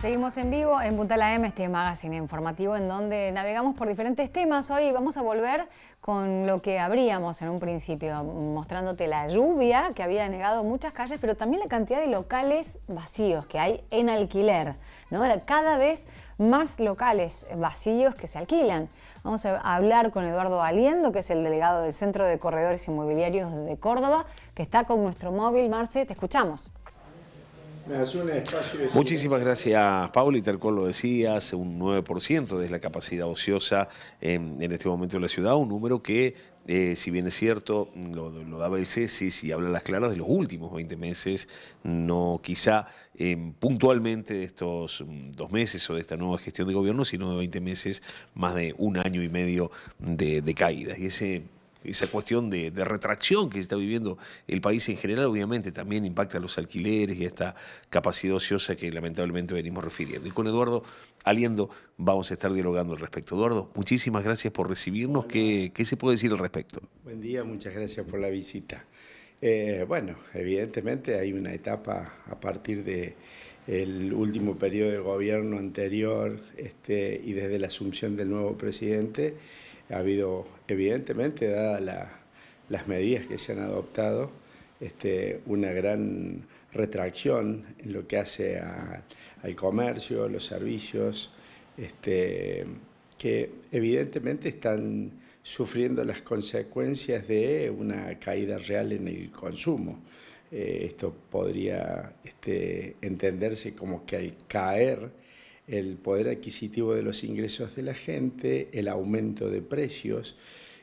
Seguimos en vivo en Punta la M, este magazine informativo en donde navegamos por diferentes temas. Hoy vamos a volver con lo que abríamos en un principio, mostrándote la lluvia que había negado muchas calles, pero también la cantidad de locales vacíos que hay en alquiler. ¿no? Cada vez más locales vacíos que se alquilan. Vamos a hablar con Eduardo Aliendo, que es el delegado del Centro de Corredores Inmobiliarios de Córdoba, que está con nuestro móvil. Marce, te escuchamos. Muchísimas gracias, y Tal cual lo decías, un 9% de la capacidad ociosa en, este momento de la ciudad, un número que, eh, si bien es cierto, lo, daba el CESIS y habla las claras de los últimos 20 meses, no quizá em, puntualmente de estos mm, dos meses o de esta nueva gestión de gobierno, sino de 20 meses, más de un año y medio de, de caídas. Y ese esa cuestión de, retracción que está viviendo el país en general, obviamente también impacta a los alquileres y a esta capacidad ociosa que lamentablemente venimos refiriendo. Y con Eduardo Aliendo vamos a estar dialogando al respecto. Eduardo, muchísimas gracias por recibirnos. ¿Qué, ¿Qué, se puede decir al respecto? Buen día, muchas gracias por la visita. Eh, bueno, evidentemente hay una etapa a partir de el último periodo de gobierno anterior este, y desde la asunción del nuevo presidente ha habido, evidentemente, dadas las medidas que se han adoptado, este, una gran retracción en lo que hace al comercio, los servicios, este, que evidentemente están sufriendo las consecuencias de una caída real en el consumo. Eh, esto podría este, entenderse como que al caer el poder adquisitivo de los ingresos de la gente, el aumento de precios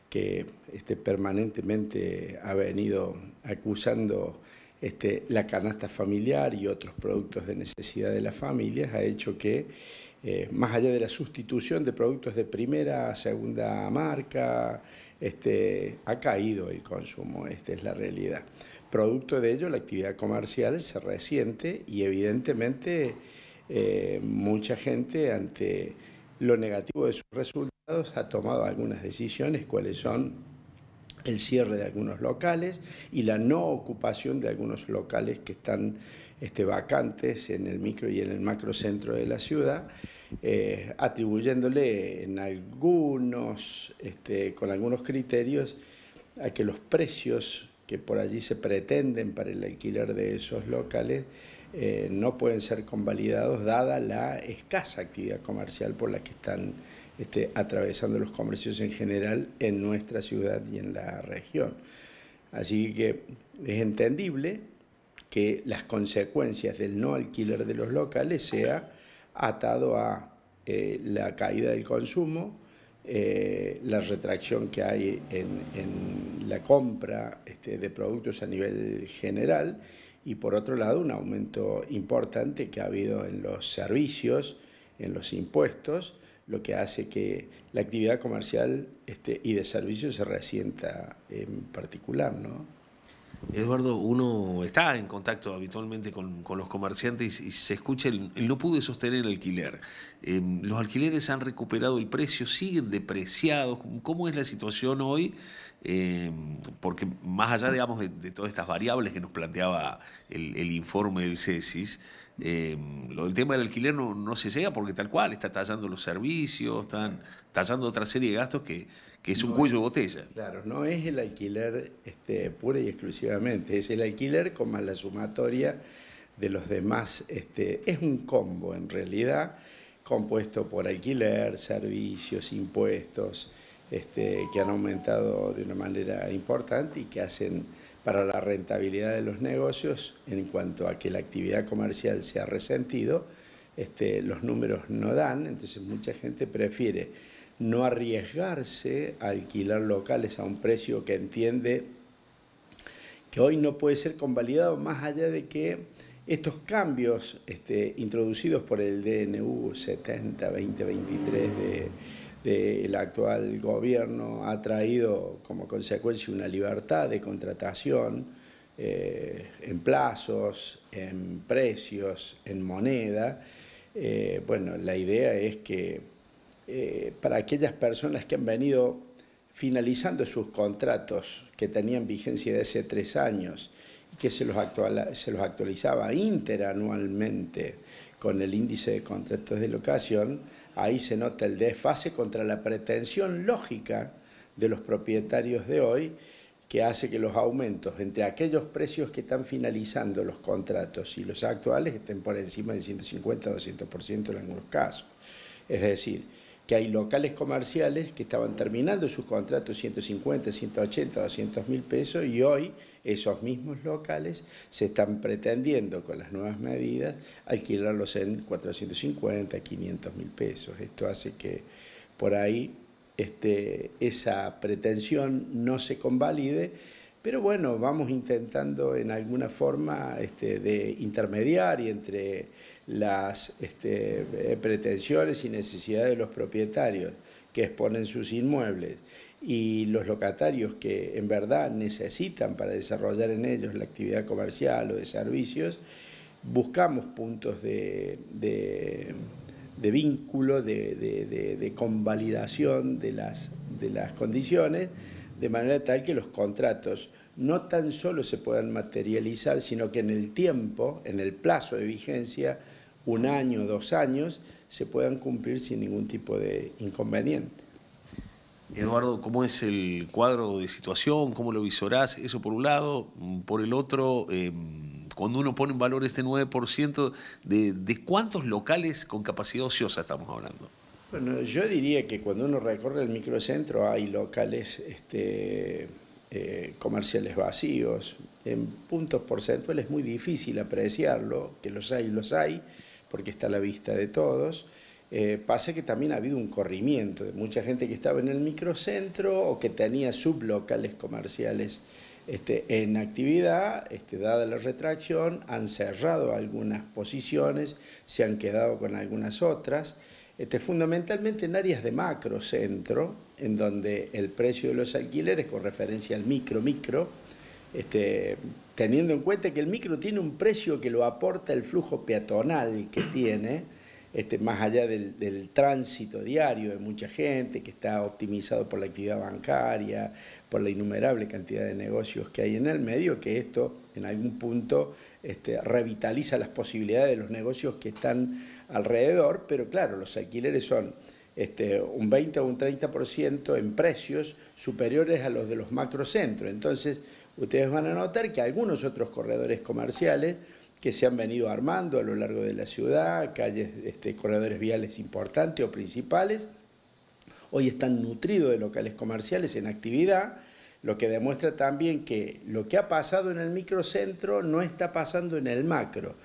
que este, permanentemente ha venido acusando este, la canasta familiar y otros productos de necesidad de las familias ha hecho que, eh, más allá de la sustitución de productos de primera a segunda marca, este, ha caído el consumo, esta es la realidad. Producto de ello, la actividad comercial se resiente y evidentemente eh, mucha gente ante lo negativo de sus resultados ha tomado algunas decisiones, cuáles son el cierre de algunos locales y la no ocupación de algunos locales que están este, vacantes en el micro y en el macro centro de la ciudad, eh, atribuyéndole en algunos, este, con algunos criterios a que los precios que por allí se pretenden para el alquiler de esos locales eh, no pueden ser convalidados dada la escasa actividad comercial por la que están este, atravesando los comercios en general en nuestra ciudad y en la región. Así que es entendible que las consecuencias del no alquiler de los locales sea atado a eh, la caída del consumo, eh, la retracción que hay en, la compra este, de productos a nivel general y por otro lado un aumento importante que ha habido en los servicios, en los impuestos, lo que hace que la actividad comercial este, y de servicios se resienta en particular, ¿no? Eduardo, uno está en contacto habitualmente con, los comerciantes y se escucha el, no pude sostener el alquiler. Em, los alquileres han recuperado el precio, siguen depreciados. ¿Cómo es la situación hoy? Em, porque más allá, de, todas estas variables que nos planteaba el, el informe del CESIS, Em, lo del tema del alquiler no, no se llega porque tal cual, está tallando los servicios, están tallando otra serie de gastos que, es un cuello de botella. Claro, no es el alquiler este, pura y exclusivamente, es el alquiler con más la sumatoria de los demás. Este, es un combo en realidad, compuesto por alquiler, servicios, impuestos, este, que han aumentado de una manera importante y que hacen para la rentabilidad de los negocios, en cuanto a que la actividad comercial se ha resentido, este, los números no dan, entonces mucha gente prefiere no arriesgarse a alquilar locales a un precio que entiende que hoy no puede ser convalidado, más allá de que estos cambios este, introducidos por el DNU 70-2023 de el actual gobierno ha traído como consecuencia una libertad de contratación eh, en plazos, en precios, en moneda. Eh, bueno, la idea es que eh, para aquellas personas que han venido finalizando sus contratos que tenían vigencia de hace tres años y que se los, actual se los actualizaba interanualmente con el índice de contratos de locación, ahí se nota el desfase contra la pretensión lógica de los propietarios de hoy que hace que los aumentos entre aquellos precios que están finalizando los contratos y los actuales estén por encima del 150-200% en algunos casos. Es decir, que hay locales comerciales que estaban terminando sus contratos 150, 180, 200 mil pesos y hoy esos mismos locales se están pretendiendo con las nuevas medidas alquilarlos en 450, 500 mil pesos. Esto hace que por ahí este, esa pretensión no se convalide pero bueno, vamos intentando en alguna forma este, de intermediar y entre las este, eh, pretensiones y necesidades de los propietarios que exponen sus inmuebles y los locatarios que en verdad necesitan para desarrollar en ellos la actividad comercial o de servicios, buscamos puntos de, vínculo, de, convalidación de las condiciones de manera tal que los contratos no tan solo se puedan materializar, sino que en el tiempo, en el plazo de vigencia, un año, dos años, se puedan cumplir sin ningún tipo de inconveniente. Eduardo, ¿cómo es el cuadro de situación? ¿Cómo lo visorás? Eso por un lado. Por el otro, eh, cuando uno pone en valor este 9%, de, ¿de cuántos locales con capacidad ociosa estamos hablando? Bueno, yo diría que cuando uno recorre el microcentro hay locales este, eh, comerciales vacíos. En puntos porcentuales es muy difícil apreciarlo, que los hay, los hay, porque está a la vista de todos. Eh, pasa que también ha habido un corrimiento de mucha gente que estaba en el microcentro o que tenía sublocales comerciales este, en actividad, este, dada la retracción, han cerrado algunas posiciones, se han quedado con algunas otras. Este, fundamentalmente en áreas de macrocentro, en donde el precio de los alquileres con referencia al micro, micro, este, teniendo en cuenta que el micro tiene un precio que lo aporta el flujo peatonal que tiene, este, más allá del, tránsito diario de mucha gente que está optimizado por la actividad bancaria, por la innumerable cantidad de negocios que hay en el medio, que esto en algún punto este, revitaliza las posibilidades de los negocios que están alrededor, pero claro, los alquileres son este, un 20 o un 30% en precios superiores a los de los macrocentros. Entonces, ustedes van a notar que algunos otros corredores comerciales que se han venido armando a lo largo de la ciudad, calles, este, corredores viales importantes o principales, hoy están nutridos de locales comerciales en actividad, lo que demuestra también que lo que ha pasado en el microcentro no está pasando en el macro.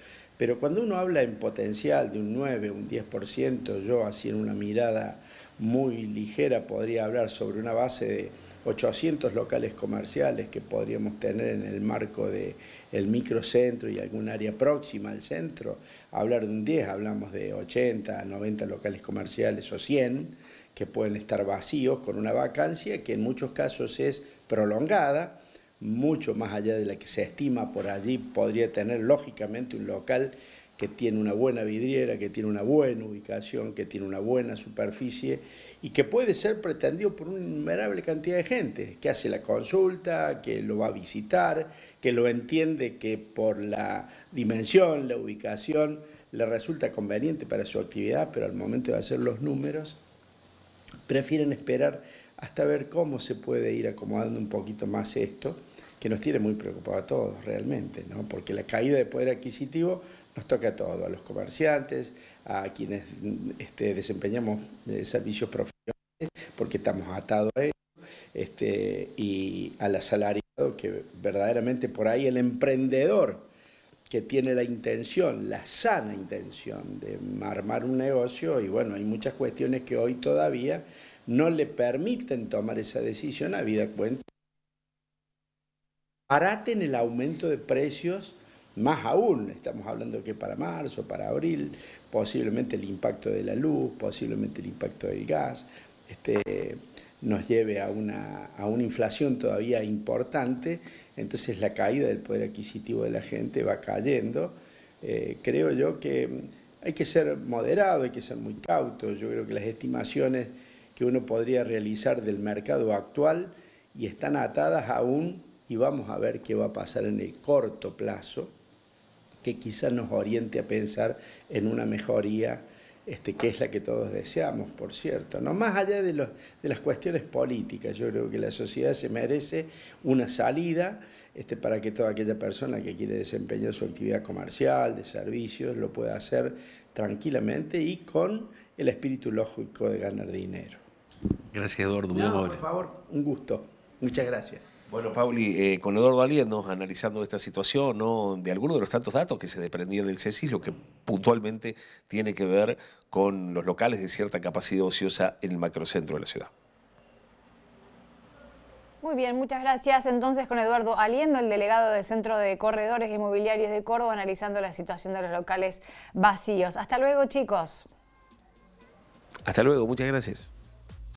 Pero cuando uno habla en potencial de un 9, un 10%, yo haciendo en una mirada muy ligera podría hablar sobre una base de 800 locales comerciales que podríamos tener en el marco del el microcentro y algún área próxima al centro. Hablar de un 10, hablamos de 80, 90 locales comerciales o 100 que pueden estar vacíos con una vacancia que en muchos casos es prolongada mucho más allá de la que se estima por allí, podría tener lógicamente un local que tiene una buena vidriera, que tiene una buena ubicación, que tiene una buena superficie y que puede ser pretendido por una innumerable cantidad de gente que hace la consulta, que lo va a visitar, que lo entiende que por la dimensión, la ubicación, le resulta conveniente para su actividad, pero al momento de hacer los números, prefieren esperar hasta ver cómo se puede ir acomodando un poquito más esto que nos tiene muy preocupados a todos realmente, ¿no? porque la caída de poder adquisitivo nos toca a todos, a los comerciantes, a quienes este, desempeñamos eh, servicios profesionales, porque estamos atados a ello, este, y al asalariado, que verdaderamente por ahí el emprendedor que tiene la intención, la sana intención de armar un negocio, y bueno, hay muchas cuestiones que hoy todavía no le permiten tomar esa decisión a vida cuenta en el aumento de precios, más aún, estamos hablando que para marzo, para abril, posiblemente el impacto de la luz, posiblemente el impacto del gas, este, nos lleve a una, a una inflación todavía importante, entonces la caída del poder adquisitivo de la gente va cayendo. Eh, creo yo que hay que ser moderado, hay que ser muy cauto, yo creo que las estimaciones que uno podría realizar del mercado actual y están atadas aún... un y vamos a ver qué va a pasar en el corto plazo, que quizás nos oriente a pensar en una mejoría este, que es la que todos deseamos, por cierto. ¿no? Más allá de, las cuestiones políticas, yo creo que la sociedad se merece una salida este, para que toda aquella persona que quiere desempeñar su actividad comercial, de servicios, lo pueda hacer tranquilamente y con el espíritu lógico de ganar dinero. Gracias, Eduardo. Por favor, un gusto. Muchas gracias. Bueno, Pauli, eh, con Eduardo Aliendo, analizando esta situación, ¿no? de algunos de los tantos datos que se desprendían del CESIS, lo que puntualmente tiene que ver con los locales de cierta capacidad ociosa en el macrocentro de la ciudad. Muy bien, muchas gracias. Entonces con Eduardo Aliendo, el delegado del Centro de Corredores Inmobiliarios de Córdoba, analizando la situación de los locales vacíos. Hasta luego, chicos. Hasta luego, muchas gracias.